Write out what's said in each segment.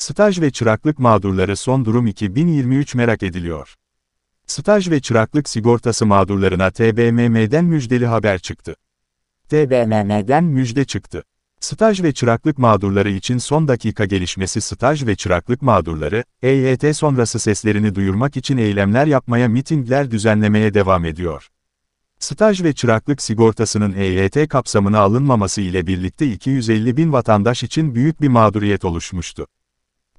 Staj ve çıraklık mağdurları son durum 2023 merak ediliyor. Staj ve çıraklık sigortası mağdurlarına TBMM'den müjdeli haber çıktı. TBMM'den müjde çıktı. Staj ve çıraklık mağdurları için son dakika gelişmesi staj ve çıraklık mağdurları, EYT sonrası seslerini duyurmak için eylemler yapmaya mitingler düzenlemeye devam ediyor. Staj ve çıraklık sigortasının EYT kapsamına alınmaması ile birlikte 250 bin vatandaş için büyük bir mağduriyet oluşmuştu.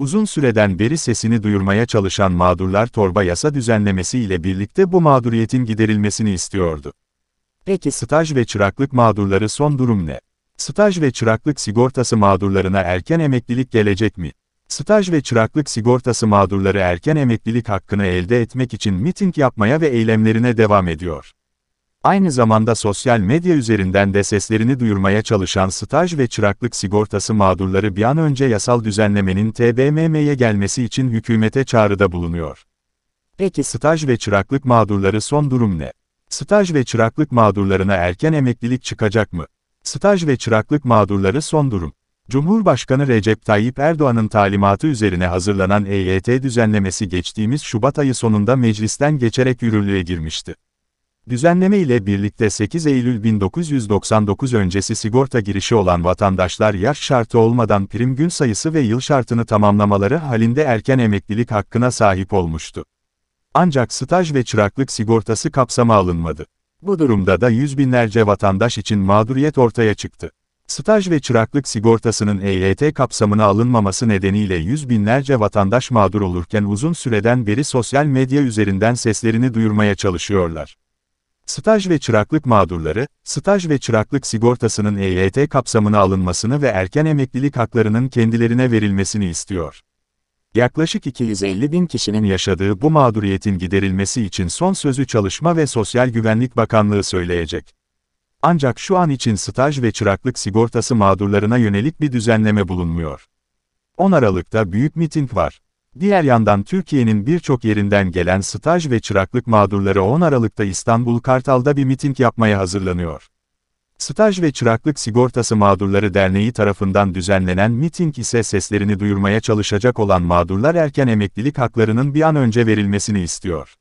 Uzun süreden beri sesini duyurmaya çalışan mağdurlar torba yasa düzenlemesi ile birlikte bu mağduriyetin giderilmesini istiyordu. Peki staj ve çıraklık mağdurları son durum ne? Staj ve çıraklık sigortası mağdurlarına erken emeklilik gelecek mi? Staj ve çıraklık sigortası mağdurları erken emeklilik hakkını elde etmek için miting yapmaya ve eylemlerine devam ediyor. Aynı zamanda sosyal medya üzerinden de seslerini duyurmaya çalışan staj ve çıraklık sigortası mağdurları bir an önce yasal düzenlemenin TBMM'ye gelmesi için hükümete çağrıda bulunuyor. Peki staj ve çıraklık mağdurları son durum ne? Staj ve çıraklık mağdurlarına erken emeklilik çıkacak mı? Staj ve çıraklık mağdurları son durum. Cumhurbaşkanı Recep Tayyip Erdoğan'ın talimatı üzerine hazırlanan EYT düzenlemesi geçtiğimiz Şubat ayı sonunda meclisten geçerek yürürlüğe girmişti. Düzenleme ile birlikte 8 Eylül 1999 öncesi sigorta girişi olan vatandaşlar yaş şartı olmadan prim gün sayısı ve yıl şartını tamamlamaları halinde erken emeklilik hakkına sahip olmuştu. Ancak staj ve çıraklık sigortası kapsama alınmadı. Bu durumda da yüz binlerce vatandaş için mağduriyet ortaya çıktı. Staj ve çıraklık sigortasının EYT kapsamına alınmaması nedeniyle yüz binlerce vatandaş mağdur olurken uzun süreden beri sosyal medya üzerinden seslerini duyurmaya çalışıyorlar. Staj ve çıraklık mağdurları, staj ve çıraklık sigortasının EYT kapsamına alınmasını ve erken emeklilik haklarının kendilerine verilmesini istiyor. Yaklaşık 250 bin kişinin yaşadığı bu mağduriyetin giderilmesi için son sözü Çalışma ve Sosyal Güvenlik Bakanlığı söyleyecek. Ancak şu an için staj ve çıraklık sigortası mağdurlarına yönelik bir düzenleme bulunmuyor. 10 Aralık'ta büyük miting var. Diğer yandan Türkiye'nin birçok yerinden gelen staj ve çıraklık mağdurları 10 Aralık'ta İstanbul Kartal'da bir miting yapmaya hazırlanıyor. Staj ve Çıraklık Sigortası Mağdurları Derneği tarafından düzenlenen miting ise seslerini duyurmaya çalışacak olan mağdurlar erken emeklilik haklarının bir an önce verilmesini istiyor.